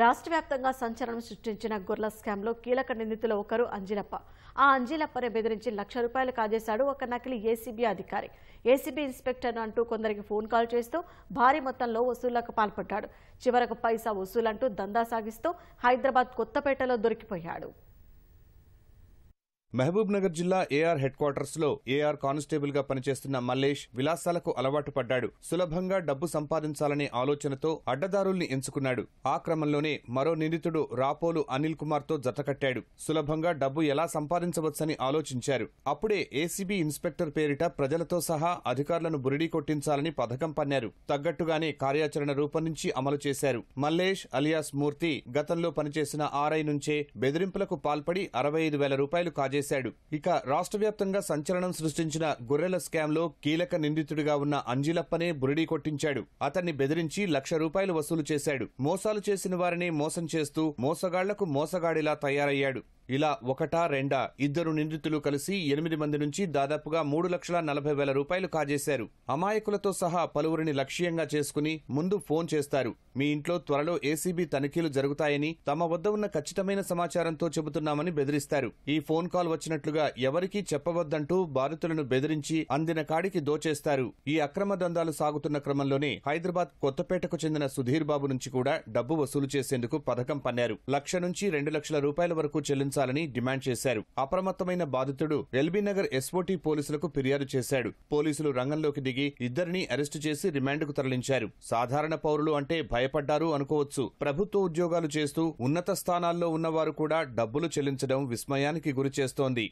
రాష్ట్ర వ్యాప్తంగా సంచలనం సృష్టించిన గొర్ల స్కామ్లో కీలక నిందితులు ఒకరు అంజిలప్ప ఆ అంజిలప్పని బెదిరించి లక్ష రూపాయలు కాజేశాడు ఒక నకిలీ ఏసీబీ అధికారి ఏసీబీ ఇన్స్పెక్టర్ అంటూ కొందరికి ఫోన్ కాల్ చేస్తూ భారీ మొత్తంలో వసూళ్లకు పాల్పడ్డాడు చివరకు పైసా వసూలంటూ దందా సాగిస్తూ హైదరాబాద్ కొత్తపేటలో దొరికిపోయాడు మహబూబ్నగర్ జిల్లా ఏఆర్ హెడ్ క్వార్టర్స్ లో ఏఆర్ కానిస్టేబుల్ గా పనిచేస్తున్న మల్లేష్ విలాసాలకు అలవాటు పడ్డాడు సులభంగా డబ్బు సంపాదించాలనే ఆలోచనతో అడ్డదారుల్ని ఎంచుకున్నాడు ఆ క్రమంలోనే మరో నిందితుడు రాపోలు అనిల్ కుమార్ తో జతకట్టాడు సులభంగా డబ్బు ఎలా సంపాదించవచ్చని ఆలోచించారు అప్పుడే ఏసీబీ ఇన్స్పెక్టర్ పేరిట ప్రజలతో సహా అధికారులను బురిడీ కొట్టించాలని పథకం పన్నారు తగ్గట్టుగానే కార్యాచరణ రూపొందించి అమలు చేశారు మల్లేష్ అలియాస్ మూర్తి గతంలో పనిచేసిన ఆర్ఐ నుంచే బెదిరింపులకు పాల్పడి అరవై ఐదు వేల రూపాయలు కాజేశారు చేశాడు ఇక రాష్ట్ర వ్యాప్తంగా సంచలనం సృష్టించిన గొర్రెల స్కామ్లో కీలక నిందితుడిగా ఉన్న అంజిలప్పనే బురిడీ కొట్టించాడు అతన్ని బెదిరించి లక్ష రూపాయలు వసూలు చేశాడు మోసాలు చేసిన వారిని మోసం చేస్తూ మోసగాళ్లకు మోసగాడిలా తయారయ్యాడు ఇలా ఒకటా రెండా ఇద్దరు నిందితులు కలిసి ఎనిమిది మంది నుంచి దాదాపుగా మూడు లక్షల నలభై వేల రూపాయలు కాజేశారు అమాయకులతో సహా పలువురిని లక్ష్యంగా చేసుకుని ముందు ఫోన్ చేస్తారు మీ ఇంట్లో త్వరలో ఏసీబీ తనిఖీలు జరుగుతాయని తమ వద్ద ఉన్న ఖచ్చితమైన సమాచారంతో చెబుతున్నామని బెదిరిస్తారు ఈ ఫోన్ కాల్ వచ్చినట్లుగా ఎవరికీ చెప్పవద్దంటూ బాధితులను బెదిరించి అందిన కాడికి దోచేస్తారు ఈ అక్రమ దందాలు సాగుతున్న క్రమంలోనే హైదరాబాద్ కొత్తపేటకు చెందిన సుధీర్ బాబు నుంచి కూడా డబ్బు వసూలు చేసేందుకు పథకం పన్నారు లక్ష నుంచి రెండు లక్షల రూపాయల వరకు చెల్లించారు ఉంచాలని డిమాండ్ చేశారు అప్రమత్తమైన బాధితుడు నగర్ ఎస్ఓటీ పోలీసులకు ఫిర్యాదు చేశాడు పోలీసులు రంగంలోకి దిగి ఇద్దరిని అరెస్టు చేసి రిమాండ్కు తరలించారు సాధారణ పౌరులు అంటే భయపడ్డారు అనుకోవచ్చు ప్రభుత్వ ఉద్యోగాలు చేస్తూ ఉన్నత స్థానాల్లో ఉన్నవారు కూడా డబ్బులు చెల్లించడం విస్మయానికి గురిచేస్తోంది